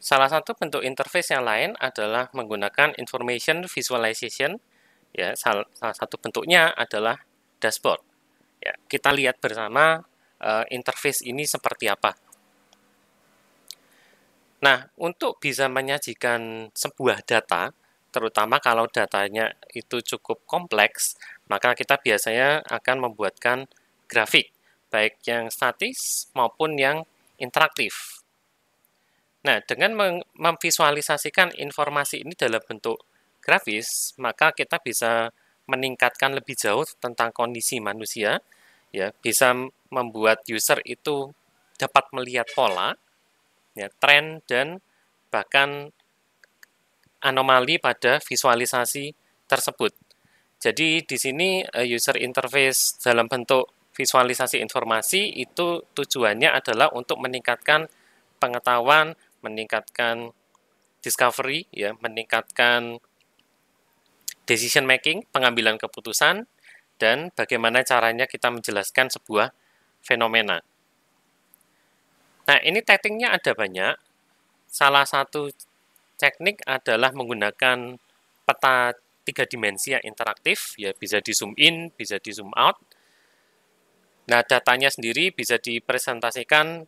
Salah satu bentuk interface yang lain adalah menggunakan information visualization. Ya, salah, salah satu bentuknya adalah dashboard. Ya, kita lihat bersama uh, interface ini seperti apa. Nah, untuk bisa menyajikan sebuah data, terutama kalau datanya itu cukup kompleks, maka kita biasanya akan membuatkan grafik, baik yang statis maupun yang interaktif Nah, dengan memvisualisasikan informasi ini dalam bentuk grafis, maka kita bisa meningkatkan lebih jauh tentang kondisi manusia, ya, bisa membuat user itu dapat melihat pola, ya, tren dan bahkan anomali pada visualisasi tersebut. Jadi di sini eh, user interface dalam bentuk visualisasi informasi itu tujuannya adalah untuk meningkatkan pengetahuan meningkatkan discovery ya, meningkatkan decision making, pengambilan keputusan dan bagaimana caranya kita menjelaskan sebuah fenomena. Nah, ini tekniknya ada banyak. Salah satu teknik adalah menggunakan peta tiga dimensi yang interaktif, ya bisa di zoom in, bisa di zoom out. Nah, datanya sendiri bisa dipresentasikan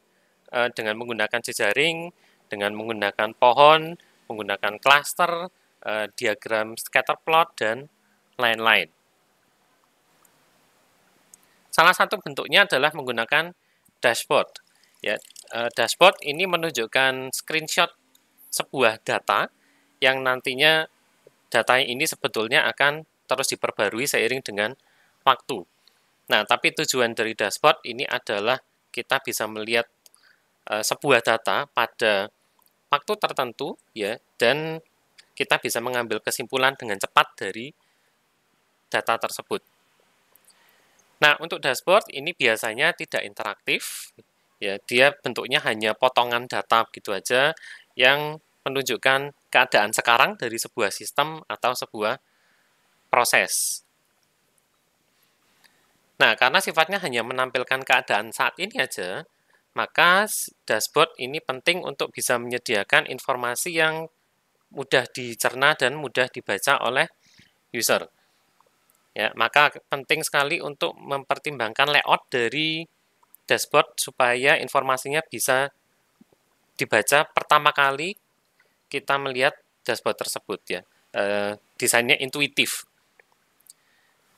eh, dengan menggunakan jejaring, dengan menggunakan pohon, menggunakan cluster, eh, diagram scatter plot, dan lain-lain. Salah satu bentuknya adalah menggunakan dashboard. Ya, eh, dashboard ini menunjukkan screenshot sebuah data yang nantinya data ini sebetulnya akan terus diperbarui seiring dengan waktu. Nah, tapi tujuan dari dashboard ini adalah kita bisa melihat e, sebuah data pada waktu tertentu ya dan kita bisa mengambil kesimpulan dengan cepat dari data tersebut. Nah, untuk dashboard ini biasanya tidak interaktif ya, dia bentuknya hanya potongan data gitu aja yang menunjukkan keadaan sekarang dari sebuah sistem atau sebuah proses. Nah, karena sifatnya hanya menampilkan keadaan saat ini aja, maka dashboard ini penting untuk bisa menyediakan informasi yang mudah dicerna dan mudah dibaca oleh user. Ya, maka penting sekali untuk mempertimbangkan layout dari dashboard supaya informasinya bisa dibaca pertama kali kita melihat dashboard tersebut ya. E, desainnya intuitif.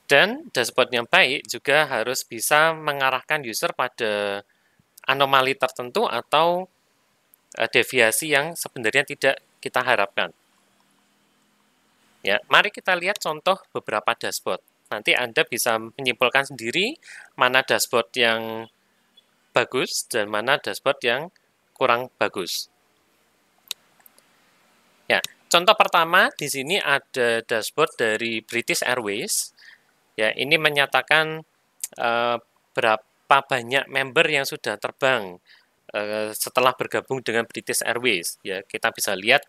Dan dashboard yang baik juga harus bisa mengarahkan user pada anomali tertentu atau eh, deviasi yang sebenarnya tidak kita harapkan. Ya, mari kita lihat contoh beberapa dashboard. Nanti Anda bisa menyimpulkan sendiri mana dashboard yang bagus dan mana dashboard yang kurang bagus. Ya, contoh pertama di sini ada dashboard dari British Airways. Ya, ini menyatakan uh, eh, berapa berapa banyak member yang sudah terbang uh, setelah bergabung dengan British Airways ya kita bisa lihat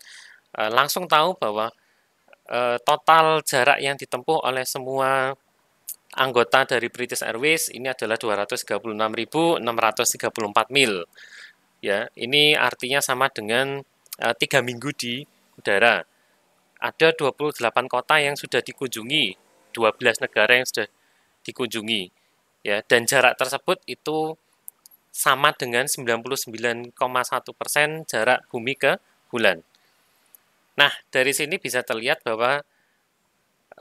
uh, langsung tahu bahwa uh, total jarak yang ditempuh oleh semua anggota dari British Airways ini adalah 236.634 mil. Ya, ini artinya sama dengan tiga uh, minggu di udara. Ada 28 kota yang sudah dikunjungi, 12 negara yang sudah dikunjungi ya dan jarak tersebut itu sama dengan 99,1% jarak bumi ke bulan. Nah, dari sini bisa terlihat bahwa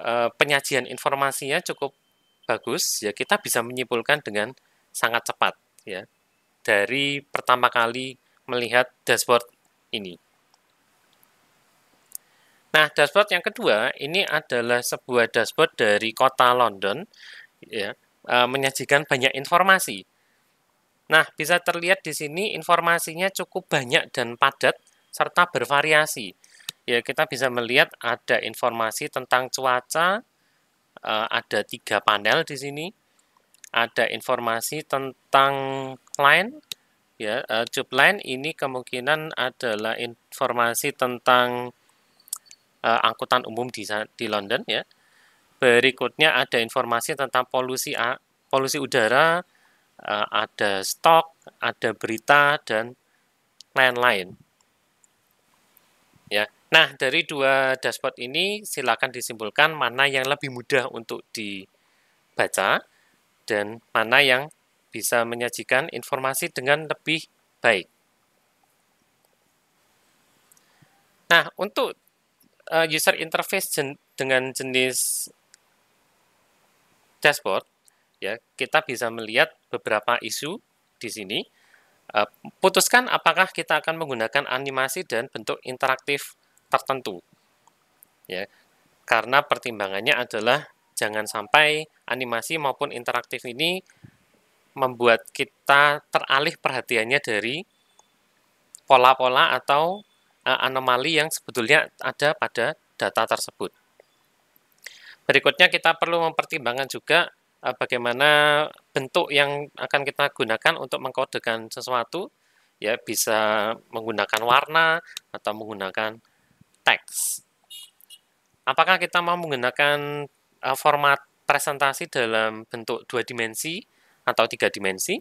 e, penyajian informasinya cukup bagus ya kita bisa menyimpulkan dengan sangat cepat ya dari pertama kali melihat dashboard ini. Nah, dashboard yang kedua ini adalah sebuah dashboard dari kota London ya e, menyajikan banyak informasi. Nah, bisa terlihat di sini informasinya cukup banyak dan padat serta bervariasi. Ya, kita bisa melihat ada informasi tentang cuaca, e, ada tiga panel di sini, ada informasi tentang line, ya e, tube line ini kemungkinan adalah informasi tentang e, angkutan umum di di London ya Berikutnya ada informasi tentang polusi polusi udara, e, ada stok, ada berita dan lain-lain. Ya. Nah, dari dua dashboard ini silakan disimpulkan mana yang lebih mudah untuk dibaca dan mana yang bisa menyajikan informasi dengan lebih baik. Nah, untuk e, user interface jen dengan jenis dashboard, ya kita bisa melihat beberapa isu di sini. Eh, putuskan apakah kita akan menggunakan animasi dan bentuk interaktif tertentu. Ya, karena pertimbangannya adalah jangan sampai animasi maupun interaktif ini membuat kita teralih perhatiannya dari pola-pola atau eh, anomali yang sebetulnya ada pada data tersebut. Berikutnya kita perlu mempertimbangkan juga eh, bagaimana bentuk yang akan kita gunakan untuk mengkodekan sesuatu ya bisa menggunakan warna atau menggunakan teks apakah kita mau menggunakan eh, format presentasi dalam bentuk dua dimensi atau tiga dimensi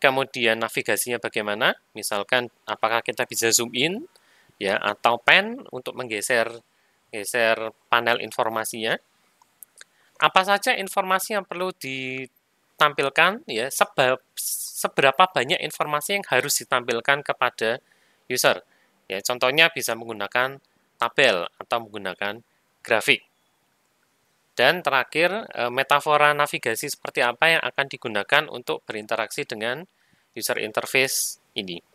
kemudian navigasinya bagaimana misalkan apakah kita bisa zoom in ya atau pen untuk menggeser geser panel informasinya. Apa saja informasi yang perlu ditampilkan ya, sebab seberapa banyak informasi yang harus ditampilkan kepada user. Ya, contohnya bisa menggunakan tabel atau menggunakan grafik. Dan terakhir, eh, metafora navigasi seperti apa yang akan digunakan untuk berinteraksi dengan user interface ini.